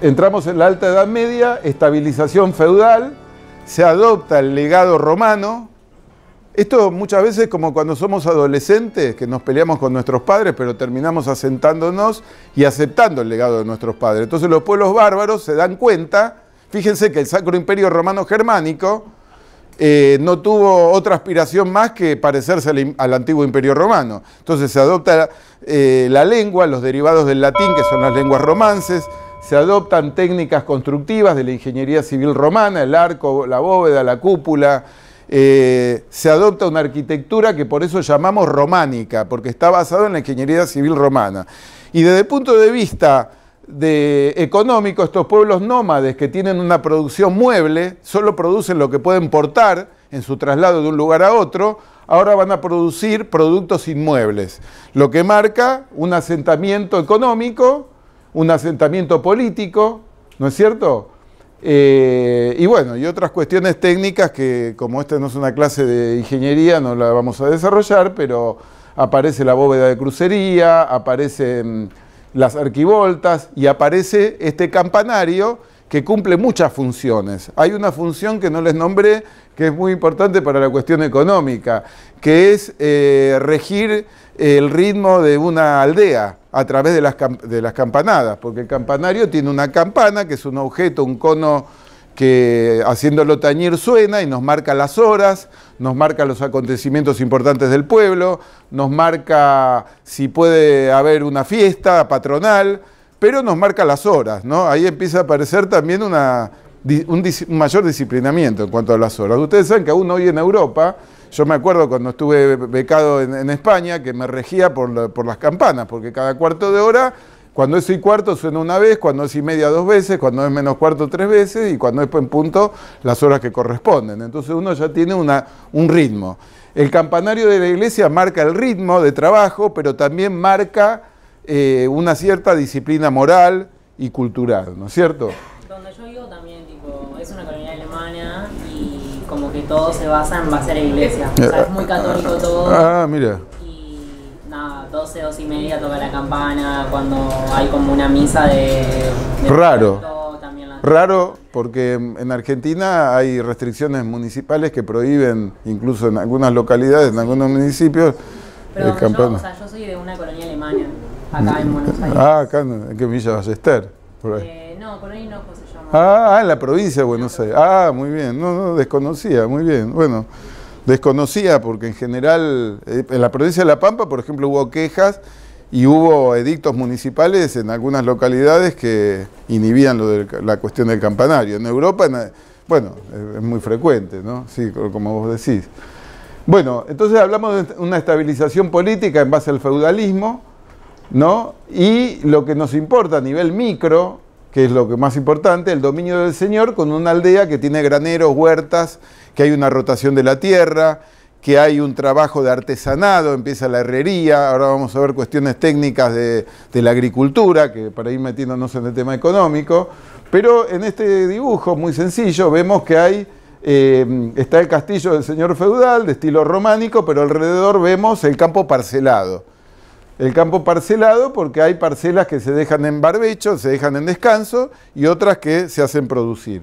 entramos en la Alta Edad Media, estabilización feudal, se adopta el legado romano. Esto muchas veces como cuando somos adolescentes, que nos peleamos con nuestros padres, pero terminamos asentándonos y aceptando el legado de nuestros padres. Entonces los pueblos bárbaros se dan cuenta, fíjense que el Sacro Imperio Romano Germánico eh, no tuvo otra aspiración más que parecerse al, antiguo Imperio Romano. Entonces se adopta eh, la lengua, los derivados del latín, que son las lenguas romances, se adoptan técnicas constructivas de la ingeniería civil romana, el arco, la bóveda, la cúpula. Eh, se adopta una arquitectura que por eso llamamos románica, porque está basada en la ingeniería civil romana. Y desde el punto de vista económico, estos pueblos nómades que tienen una producción mueble, solo producen lo que pueden portar en su traslado de un lugar a otro, ahora van a producir productos inmuebles, lo que marca un asentamiento económico un asentamiento político, ¿no es cierto? Eh, y bueno, y otras cuestiones técnicas que como esta no es una clase de ingeniería, no la vamos a desarrollar, pero aparece la bóveda de crucería, aparecen las arquivoltas y aparece este campanario que cumple muchas funciones. Hay una función que no les nombré, que es muy importante para la cuestión económica, que es eh, regir el ritmo de una aldea a través de las, de las campanadas, porque el campanario tiene una campana, que es un objeto, un cono que haciéndolo tañir suena y nos marca las horas, nos marca los acontecimientos importantes del pueblo, nos marca si puede haber una fiesta patronal, pero nos marca las horas, ¿no? Ahí empieza a aparecer también un, un mayor disciplinamiento en cuanto a las horas. Ustedes saben que aún hoy en Europa yo me acuerdo cuando estuve becado en, España que me regía por, las campanas, porque cada cuarto de hora, cuando es y cuarto suena una vez, cuando es y media dos veces, cuando es menos cuarto tres veces y cuando es en punto las horas que corresponden. Entonces uno ya tiene un ritmo. El campanario de la iglesia marca el ritmo de trabajo, pero también marca eh, una cierta disciplina moral y cultural, ¿no es cierto? todo se basa en base a la iglesia. es muy católico eh, todo. Ah, ah, mira. Y nada, 12, 12 y media toca la campana, cuando hay como una misa de... Raro. Raro porque en Argentina hay restricciones municipales que prohíben, incluso en algunas localidades, en algunos municipios, Pero el eh, yo, o sea, yo soy de una colonia alemana, acá en Buenos ah, Aires. Ah, acá en, qué Villa vas? Por ahí. Eh, no, por ahí no, José, yo. Ah, ah, en la provincia de Buenos Aires. Ah, muy bien. No, no, desconocía, muy bien. Bueno, desconocía porque en general, eh, en la provincia de La Pampa, por ejemplo, hubo quejas y hubo edictos municipales en algunas localidades que inhibían la cuestión del campanario. En Europa, bueno, es muy frecuente, ¿no? Sí, como vos decís. Bueno, entonces hablamos de una estabilización política en base al feudalismo, ¿no? Y lo que nos importa a nivel micro que es lo que más importante, el dominio del Señor con una aldea que tiene graneros, huertas, que hay una rotación de la tierra, que hay un trabajo de artesanado, empieza la herrería, ahora vamos a ver cuestiones técnicas de, la agricultura, que para ir metiéndonos en el tema económico, pero en este dibujo muy sencillo vemos que hay, eh, está el castillo del señor feudal de estilo románico, pero alrededor vemos el campo parcelado el campo parcelado porque hay parcelas que se dejan en barbecho, se dejan en descanso y otras que se hacen producir.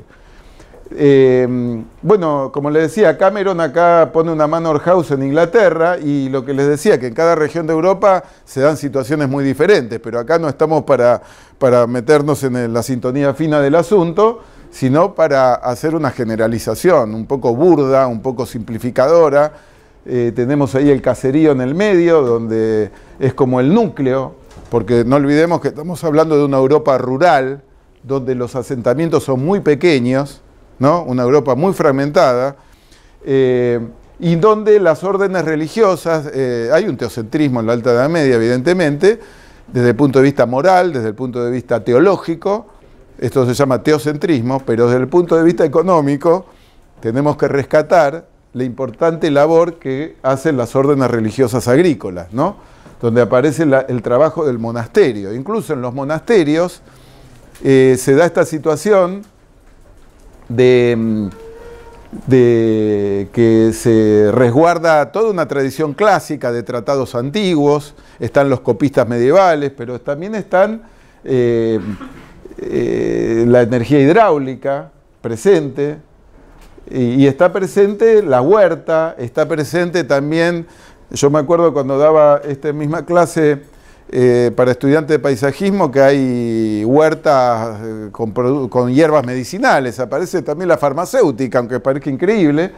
Eh, bueno, como les decía, Cameron acá pone una manor house en Inglaterra y lo que les decía, que en cada región de Europa se dan situaciones muy diferentes, pero acá no estamos para, para meternos en la sintonía fina del asunto, sino para hacer una generalización un poco burda, un poco simplificadora eh, tenemos ahí el caserío en el medio, donde es como el núcleo, porque no olvidemos que estamos hablando de una Europa rural, donde los asentamientos son muy pequeños, ¿no? una Europa muy fragmentada, eh, y donde las órdenes religiosas, eh, hay un teocentrismo en la Alta Edad Media, evidentemente, desde el punto de vista moral, desde el punto de vista teológico, esto se llama teocentrismo, pero desde el punto de vista económico tenemos que rescatar la importante labor que hacen las órdenes religiosas agrícolas, donde aparece el trabajo del monasterio. Incluso en los monasterios eh, se da esta situación mm, de, que se resguarda toda una tradición clásica de tratados antiguos, están los copistas medievales, pero también están eh, eh, la energía hidráulica presente, y, está presente la huerta, está presente también, yo me acuerdo cuando daba esta misma clase eh, para estudiantes de paisajismo, que hay huertas eh, con, con hierbas medicinales, aparece también la farmacéutica, aunque parezca increíble.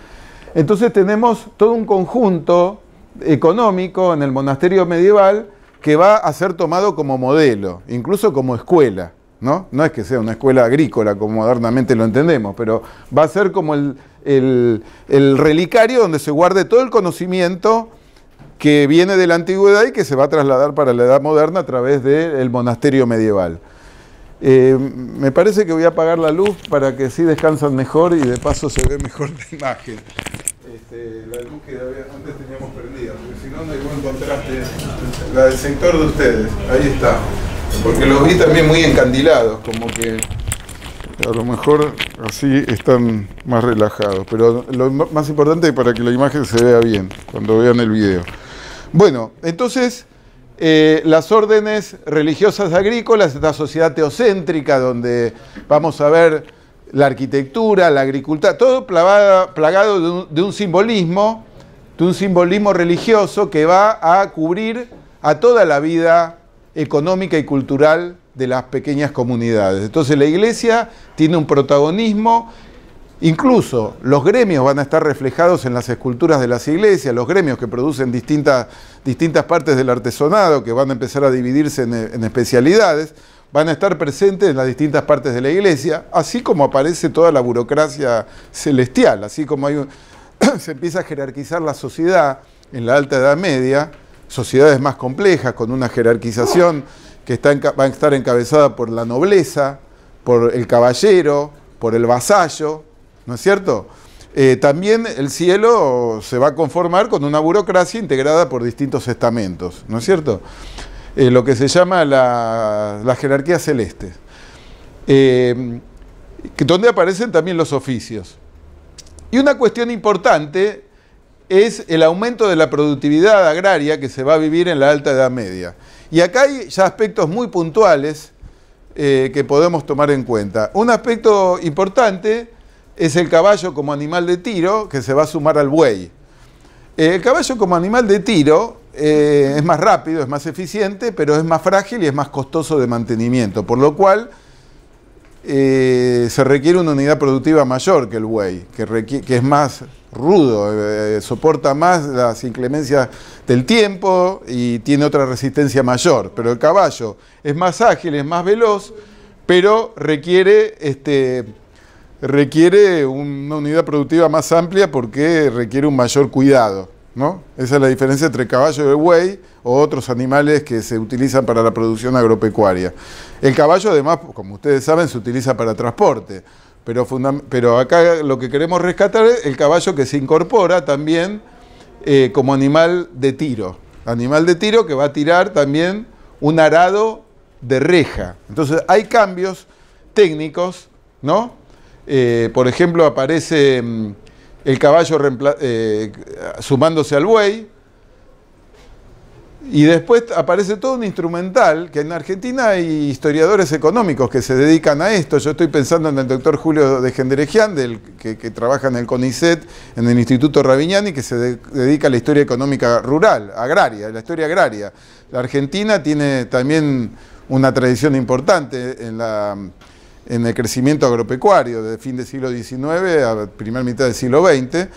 Entonces tenemos todo un conjunto económico en el monasterio medieval que va a ser tomado como modelo, incluso como escuela. ¿no? No es que sea una escuela agrícola como modernamente lo entendemos, pero va a ser como el, relicario donde se guarde todo el conocimiento que viene de la antigüedad y que se va a trasladar para la edad moderna a través del monasterio medieval. Eh, me parece que voy a apagar la luz para que sí descansan mejor y de paso se ve mejor la imagen. Este, la luz que antes teníamos perdida porque si no, no hay La del sector de ustedes, ahí está. Porque los vi también muy encandilados, como que a lo mejor así están más relajados. Pero lo más importante es para que la imagen se vea bien cuando vean el video. Bueno, entonces eh, las órdenes religiosas agrícolas, esta sociedad teocéntrica donde vamos a ver la arquitectura, la agricultura, todo plagado, de, de un simbolismo, de un simbolismo religioso que va a cubrir a toda la vida económica y cultural de las pequeñas comunidades. Entonces la iglesia tiene un protagonismo, incluso los gremios van a estar reflejados en las esculturas de las iglesias, los gremios que producen distintas, distintas partes del artesonado, que van a empezar a dividirse en, especialidades, van a estar presentes en las distintas partes de la iglesia, así como aparece toda la burocracia celestial, así como hay se empieza a jerarquizar la sociedad en la Alta Edad Media, sociedades más complejas, con una jerarquización que está va a estar encabezada por la nobleza, por el caballero, por el vasallo, ¿no es cierto? Eh, también el cielo se va a conformar con una burocracia integrada por distintos estamentos, ¿no es cierto? Eh, lo que se llama la, la jerarquía celeste, eh, donde aparecen también los oficios. Y una cuestión importante es el aumento de la productividad agraria que se va a vivir en la alta edad media. Y acá hay ya aspectos muy puntuales eh, que podemos tomar en cuenta. Un aspecto importante es el caballo como animal de tiro que se va a sumar al buey. Eh, el caballo como animal de tiro eh, es más rápido, es más eficiente, pero es más frágil y es más costoso de mantenimiento, por lo cual se requiere una unidad productiva mayor que el buey, que, que es más rudo, eh, eh, soporta más las inclemencias del tiempo y tiene otra resistencia mayor. Pero el caballo es más ágil, es más veloz, pero requiere, este, requiere una unidad productiva más amplia porque requiere un mayor cuidado. ¿no? Esa es la diferencia entre el caballo de buey o otros animales que se utilizan para la producción agropecuaria. El caballo, además, como ustedes saben, se utiliza para transporte. Pero, acá lo que queremos rescatar es el caballo que se incorpora también eh, como animal de tiro. Animal de tiro que va a tirar también un arado de reja. Entonces hay cambios técnicos, ¿no? Eh, por ejemplo, aparece mm, el caballo eh, sumándose al buey, y después aparece todo un instrumental, que en Argentina hay historiadores económicos que se dedican a esto. Yo estoy pensando en el doctor Julio de Genderejian, que, trabaja en el CONICET, en el Instituto Raviñani, que se dedica a la historia económica rural, agraria, la historia agraria. La Argentina tiene también una tradición importante en, en el crecimiento agropecuario, de fin del siglo XIX a primera mitad del siglo XX.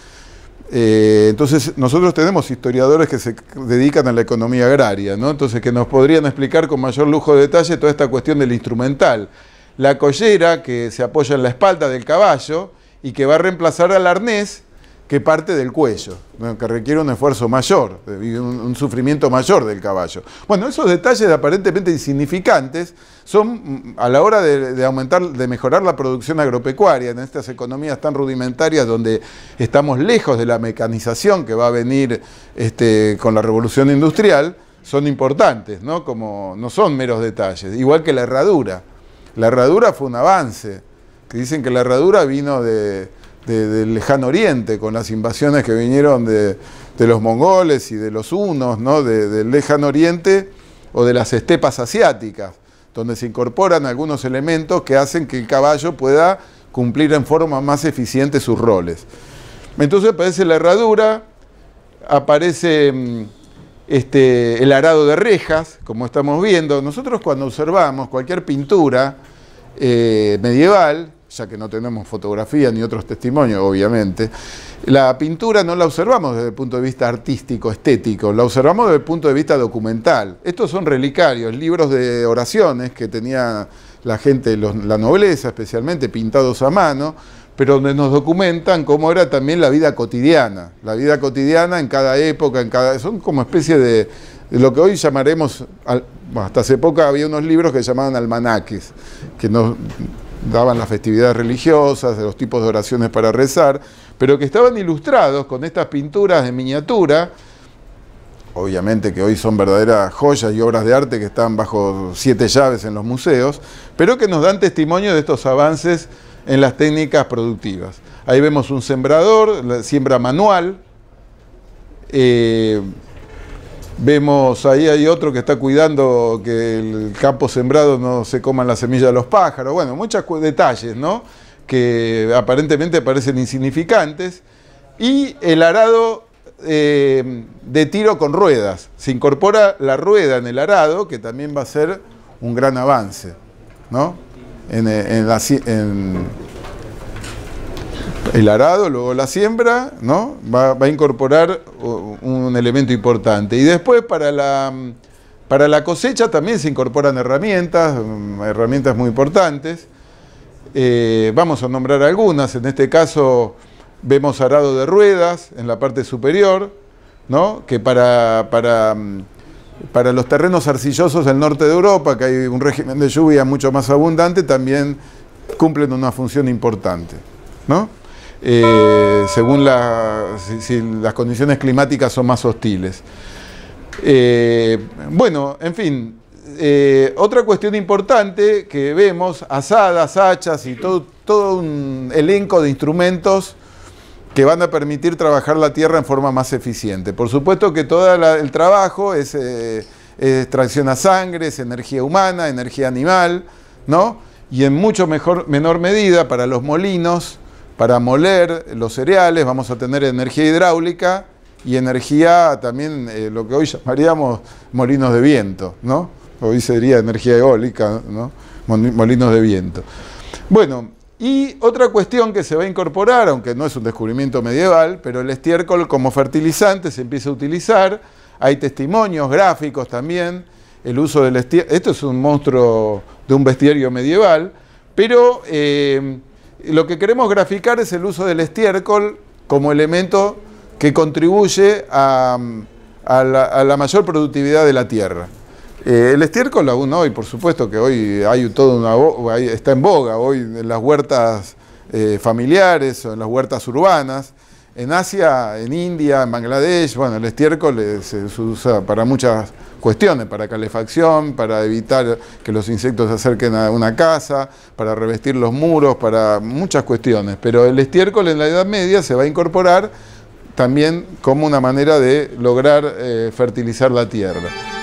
Eh, entonces, nosotros tenemos historiadores que se dedican a la economía agraria, ¿no? Entonces, que nos podrían explicar con mayor lujo de detalle toda esta cuestión del instrumental. La collera que se apoya en la espalda del caballo y que va a reemplazar al arnés que parte del cuello, que requiere un esfuerzo mayor, eh, un, sufrimiento mayor del caballo. Bueno, esos detalles aparentemente insignificantes son mm, a la hora de, aumentar, de mejorar la producción agropecuaria en estas economías tan rudimentarias donde estamos lejos de la mecanización que va a venir este, con la revolución industrial, son importantes, ¿no? Como, no son meros detalles, igual que la herradura. La herradura fue un avance, que dicen que la herradura vino de del lejano oriente, con las invasiones que vinieron de, los mongoles y de los hunos, ¿no? del lejano oriente o de las estepas asiáticas, donde se incorporan algunos elementos que hacen que el caballo pueda cumplir en forma más eficiente sus roles. Entonces aparece la herradura, aparece mm, este, el arado de rejas, como estamos viendo. Nosotros cuando observamos cualquier pintura eh, medieval, ya que no tenemos fotografía ni otros testimonios, obviamente, la pintura no la observamos desde el punto de vista artístico, estético, la observamos desde el punto de vista documental. Estos son relicarios, libros de oraciones que tenía la gente, la nobleza especialmente, pintados a mano, pero donde nos documentan cómo era también la vida cotidiana, la vida cotidiana en cada época, en cada son como especie de, lo que hoy llamaremos, hasta hace poco había unos libros que llamaban almanaques, que nos daban las festividades religiosas, de los tipos de oraciones para rezar, pero que estaban ilustrados con estas pinturas de miniatura, obviamente que hoy son verdaderas joyas y obras de arte que están bajo siete llaves en los museos, pero que nos dan testimonio de estos avances en las técnicas productivas. Ahí vemos un sembrador, la siembra manual, eh, Vemos ahí hay otro que está cuidando que el campo sembrado no se coman la semilla de los pájaros. Bueno, muchos detalles, ¿no? Que aparentemente parecen insignificantes. Y el arado eh, de tiro con ruedas. Se incorpora la rueda en el arado, que también va a ser un gran avance, ¿no? En, eh, el arado, luego la siembra, ¿no? Va, a incorporar un elemento importante. Y después para la, para la cosecha también se incorporan herramientas, mm, herramientas muy importantes. Eh, vamos a nombrar algunas, en este caso vemos arado de ruedas en la parte superior, ¿no? que para, para, mm, para los terrenos arcillosos del norte de Europa, que hay un régimen de lluvia mucho más abundante, también cumplen una función importante. ¿no? Eh, según las condiciones climáticas son más hostiles. Eh, bueno, en fin, eh, otra cuestión importante que vemos, asadas, hachas y todo, todo un elenco de instrumentos que van a permitir trabajar la tierra en forma más eficiente. Por supuesto que todo el trabajo es, extracción a sangre, es energía humana, energía animal, ¿no? Y en mucho mejor, menor medida para los molinos, para moler los cereales vamos a tener energía hidráulica y energía también, eh, lo que hoy llamaríamos molinos de viento, ¿no? Hoy sería energía eólica, ¿no? Molinos de viento. Bueno, y otra cuestión que se va a incorporar, aunque no es un descubrimiento medieval, pero el estiércol como fertilizante se empieza a utilizar. Hay testimonios gráficos también, el uso del estiércol. Esto es un monstruo de un bestiario medieval, pero eh, lo que queremos graficar es el uso del estiércol como elemento que contribuye a, la, mayor productividad de la tierra. Eh, el estiércol aún hoy, por supuesto que hoy hay todo una, está en boga, hoy en las huertas eh, familiares o en las huertas urbanas, en Asia, en India, en Bangladesh, bueno, el estiércol eh, se usa para muchas cuestiones, para calefacción, para evitar que los insectos se acerquen a una casa, para revestir los muros, para muchas cuestiones. Pero el estiércol en la Edad Media se va a incorporar también como una manera de lograr eh, fertilizar la tierra.